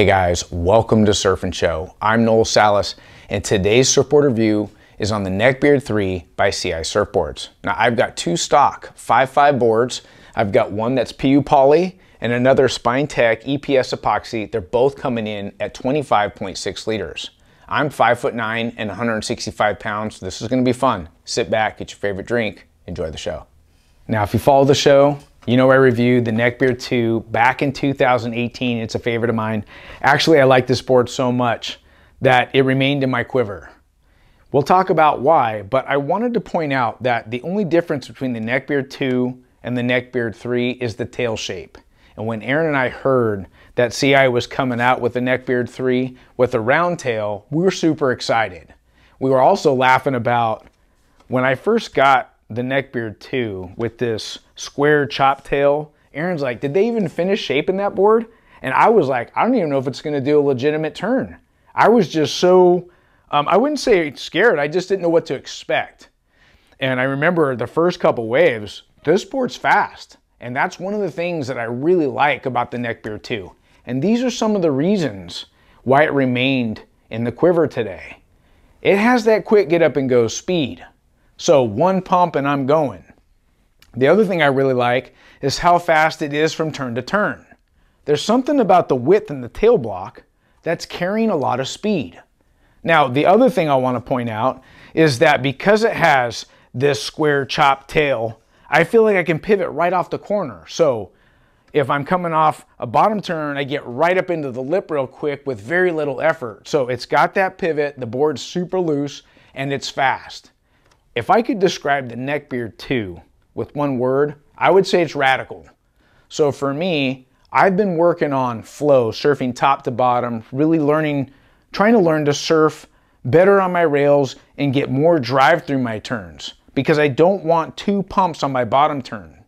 Hey guys, welcome to Surf and Show. I'm Noel Salas, and today's surfboard review is on the Neckbeard 3 by CI Surfboards. Now I've got two stock 5.5 boards. I've got one that's PU poly and another Spine Tech EPS epoxy. They're both coming in at 25.6 liters. I'm five foot nine and 165 pounds. so This is gonna be fun. Sit back, get your favorite drink, enjoy the show. Now, if you follow the show, you know, I reviewed the Neckbeard 2 back in 2018. It's a favorite of mine. Actually, I like this board so much that it remained in my quiver. We'll talk about why, but I wanted to point out that the only difference between the Neckbeard 2 and the Neckbeard 3 is the tail shape. And when Aaron and I heard that CI was coming out with the Neckbeard 3 with a round tail, we were super excited. We were also laughing about when I first got the neckbeard too with this square chop tail. Aaron's like, did they even finish shaping that board? And I was like, I don't even know if it's gonna do a legitimate turn. I was just so, um, I wouldn't say scared, I just didn't know what to expect. And I remember the first couple waves, this board's fast. And that's one of the things that I really like about the neckbeard too. And these are some of the reasons why it remained in the quiver today. It has that quick get up and go speed. So one pump and I'm going. The other thing I really like is how fast it is from turn to turn. There's something about the width in the tail block that's carrying a lot of speed. Now, the other thing I want to point out is that because it has this square chop tail, I feel like I can pivot right off the corner. So if I'm coming off a bottom turn, I get right up into the lip real quick with very little effort. So it's got that pivot, the board's super loose, and it's fast. If I could describe the neckbeard 2 with one word, I would say it's radical. So for me, I've been working on flow, surfing top to bottom, really learning, trying to learn to surf better on my rails and get more drive through my turns because I don't want two pumps on my bottom turn.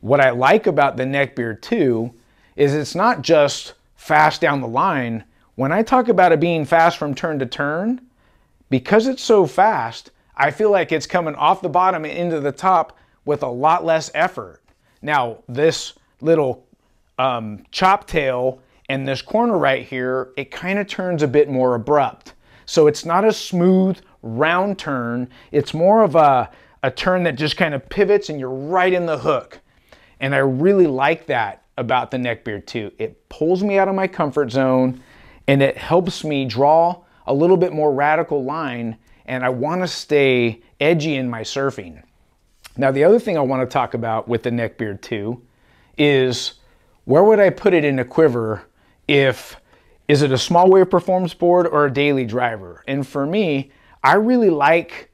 What I like about the neckbeard 2 is it's not just fast down the line. When I talk about it being fast from turn to turn, because it's so fast, I feel like it's coming off the bottom and into the top with a lot less effort. Now, this little um, chop tail and this corner right here, it kind of turns a bit more abrupt. So it's not a smooth round turn. It's more of a, a turn that just kind of pivots and you're right in the hook. And I really like that about the neckbeard too. It pulls me out of my comfort zone and it helps me draw a little bit more radical line and I want to stay edgy in my surfing. Now, the other thing I want to talk about with the neckbeard too is where would I put it in a quiver if is it a small wave performance board or a daily driver? And for me, I really like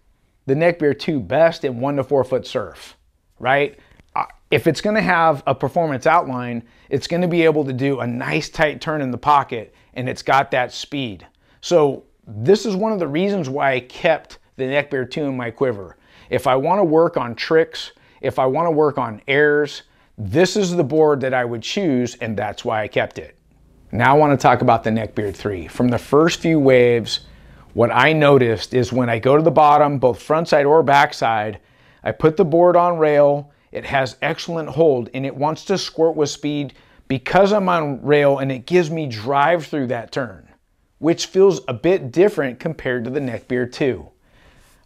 the neckbeard 2 best in one to four foot surf, right? Uh, if it's gonna have a performance outline, it's gonna be able to do a nice tight turn in the pocket and it's got that speed. So this is one of the reasons why I kept the neckbeard 2 in my quiver. If I want to work on tricks, if I want to work on airs, this is the board that I would choose and that's why I kept it. Now I want to talk about the neckbeard 3. From the first few waves, what I noticed is when I go to the bottom, both front side or back side, I put the board on rail, it has excellent hold and it wants to squirt with speed because I'm on rail and it gives me drive through that turn which feels a bit different compared to the neckbeard 2.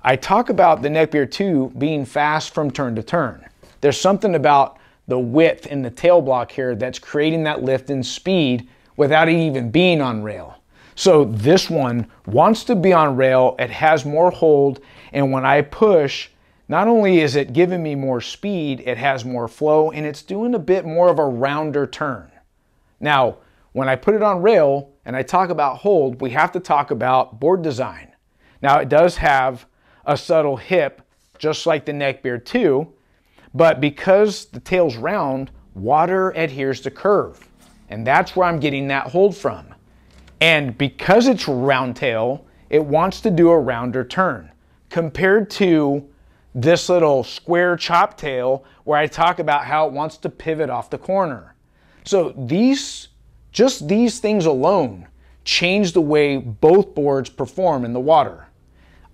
I talk about the neckbeard 2 being fast from turn to turn. There's something about the width in the tail block here that's creating that lift and speed without it even being on rail. So this one wants to be on rail, it has more hold, and when I push, not only is it giving me more speed, it has more flow, and it's doing a bit more of a rounder turn. Now, when I put it on rail and I talk about hold, we have to talk about board design. Now it does have a subtle hip, just like the neckbeard too, but because the tail's round, water adheres to curve. And that's where I'm getting that hold from. And because it's round tail, it wants to do a rounder turn compared to this little square chop tail where I talk about how it wants to pivot off the corner. So these just these things alone change the way both boards perform in the water.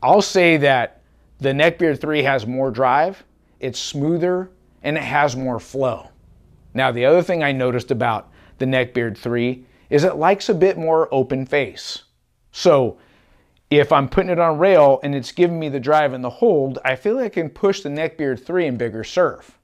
I'll say that the Neckbeard 3 has more drive, it's smoother, and it has more flow. Now, the other thing I noticed about the Neckbeard 3 is it likes a bit more open face. So if I'm putting it on rail and it's giving me the drive and the hold, I feel like I can push the Neckbeard 3 in bigger surf.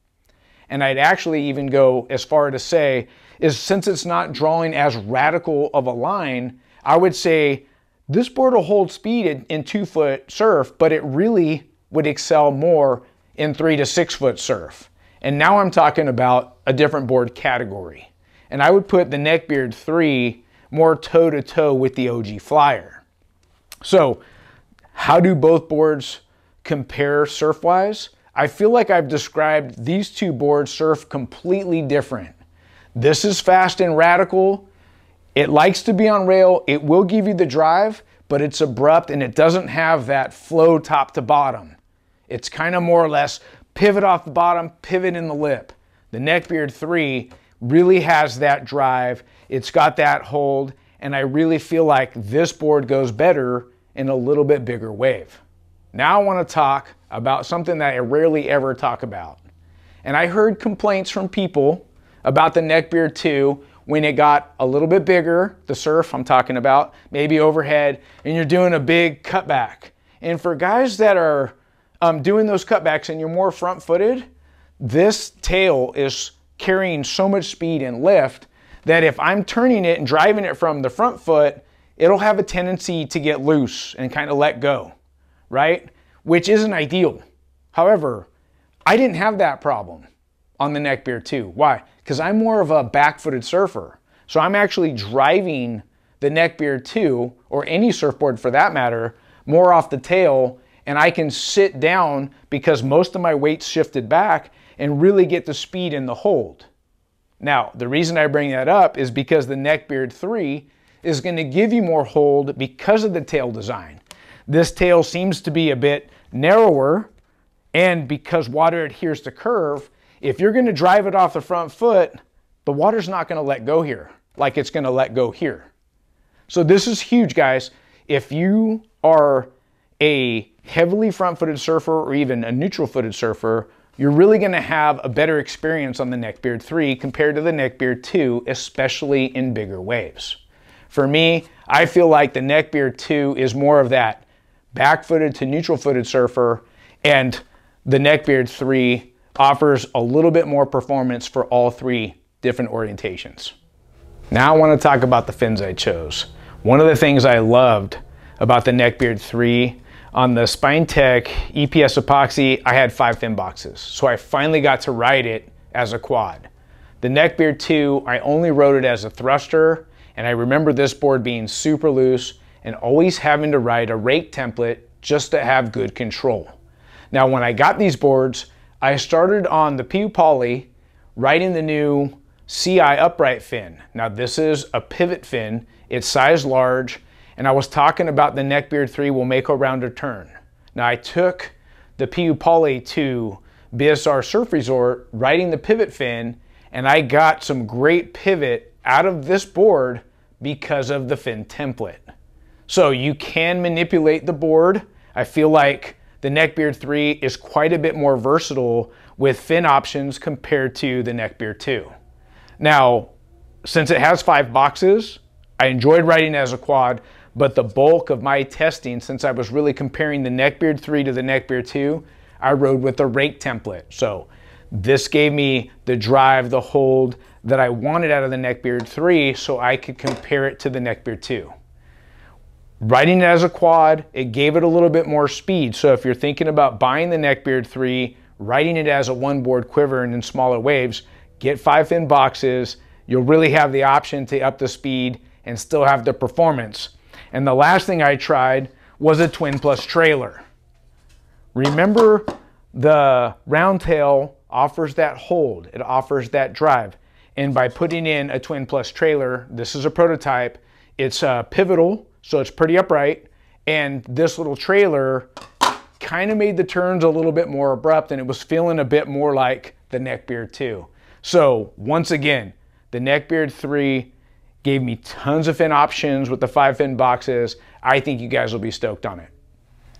And I'd actually even go as far to say is since it's not drawing as radical of a line, I would say this board will hold speed in, in two foot surf, but it really would excel more in three to six foot surf. And now I'm talking about a different board category. And I would put the Neckbeard 3 more toe to toe with the OG Flyer. So how do both boards compare surf-wise? I feel like I've described these two boards surf completely different. This is fast and radical. It likes to be on rail. It will give you the drive, but it's abrupt and it doesn't have that flow top to bottom. It's kind of more or less pivot off the bottom, pivot in the lip. The Neckbeard 3 really has that drive. It's got that hold, and I really feel like this board goes better in a little bit bigger wave. Now I want to talk about something that I rarely ever talk about. And I heard complaints from people about the neckbeard too when it got a little bit bigger, the surf I'm talking about, maybe overhead, and you're doing a big cutback. And for guys that are um, doing those cutbacks and you're more front footed, this tail is carrying so much speed and lift that if I'm turning it and driving it from the front foot, it'll have a tendency to get loose and kind of let go, right? Which isn't ideal. However, I didn't have that problem on the neck beard too. Why? Because I'm more of a back-footed surfer. So I'm actually driving the neck beard too, or any surfboard for that matter, more off the tail and I can sit down because most of my weight's shifted back and really get the speed in the hold. Now, the reason I bring that up is because the Neckbeard 3 is going to give you more hold because of the tail design. This tail seems to be a bit narrower, and because water adheres to curve, if you're gonna drive it off the front foot, the water's not gonna let go here like it's gonna let go here. So this is huge, guys. If you are a heavily front-footed surfer or even a neutral-footed surfer, you're really gonna have a better experience on the Neckbeard 3 compared to the Neckbeard 2, especially in bigger waves. For me, I feel like the Neckbeard 2 is more of that back-footed to neutral-footed surfer, and the Neckbeard 3 offers a little bit more performance for all three different orientations. Now I wanna talk about the fins I chose. One of the things I loved about the Neckbeard 3 on the Spine Tech EPS epoxy, I had five fin boxes. So I finally got to ride it as a quad. The Neckbeard 2, I only rode it as a thruster, and I remember this board being super loose and always having to ride a rake template just to have good control. Now, when I got these boards, I started on the Pew Poly writing the new CI upright fin. Now this is a pivot fin, it's size large, and I was talking about the Neckbeard 3 will make a rounder turn. Now I took the PU Poly to BSR Surf Resort, riding the pivot fin, and I got some great pivot out of this board because of the fin template. So you can manipulate the board. I feel like the Neckbeard 3 is quite a bit more versatile with fin options compared to the Neckbeard 2. Now, since it has five boxes, I enjoyed riding as a quad, but the bulk of my testing, since I was really comparing the Neckbeard 3 to the Neckbeard 2, I rode with the rake template. So this gave me the drive, the hold that I wanted out of the Neckbeard 3 so I could compare it to the Neckbeard 2. Riding it as a quad, it gave it a little bit more speed. So if you're thinking about buying the Neckbeard 3, riding it as a one board quiver and in smaller waves, get five fin boxes. You'll really have the option to up the speed and still have the performance. And the last thing I tried was a Twin Plus trailer. Remember the round tail offers that hold, it offers that drive. And by putting in a Twin Plus trailer, this is a prototype, it's uh, pivotal so it's pretty upright. And this little trailer kind of made the turns a little bit more abrupt and it was feeling a bit more like the neckbeard 2. So once again, the neckbeard 3 gave me tons of fin options with the five fin boxes. I think you guys will be stoked on it.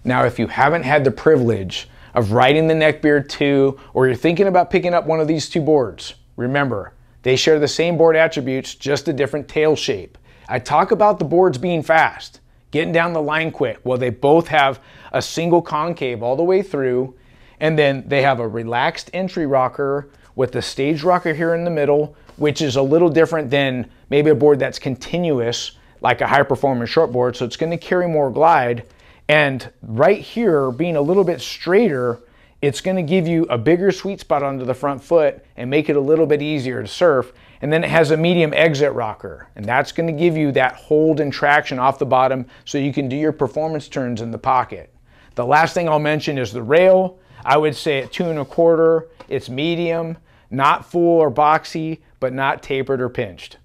Now, if you haven't had the privilege of riding the neckbeard 2 or you're thinking about picking up one of these two boards, remember, they share the same board attributes, just a different tail shape. I talk about the boards being fast, getting down the line quick. Well, they both have a single concave all the way through, and then they have a relaxed entry rocker with the stage rocker here in the middle, which is a little different than maybe a board that's continuous, like a high performance short board. So it's gonna carry more glide. And right here, being a little bit straighter, it's gonna give you a bigger sweet spot under the front foot and make it a little bit easier to surf. And then it has a medium exit rocker, and that's gonna give you that hold and traction off the bottom so you can do your performance turns in the pocket. The last thing I'll mention is the rail. I would say at two and a quarter, it's medium, not full or boxy, but not tapered or pinched.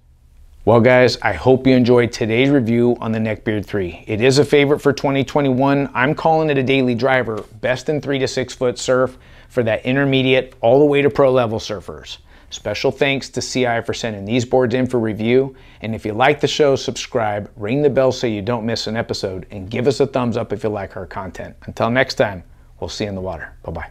Well guys, I hope you enjoyed today's review on the Neckbeard 3. It is a favorite for 2021. I'm calling it a daily driver, best in three to six foot surf for that intermediate all the way to pro level surfers. Special thanks to CI for sending these boards in for review. And if you like the show, subscribe, ring the bell so you don't miss an episode, and give us a thumbs up if you like our content. Until next time, we'll see you in the water. Bye bye.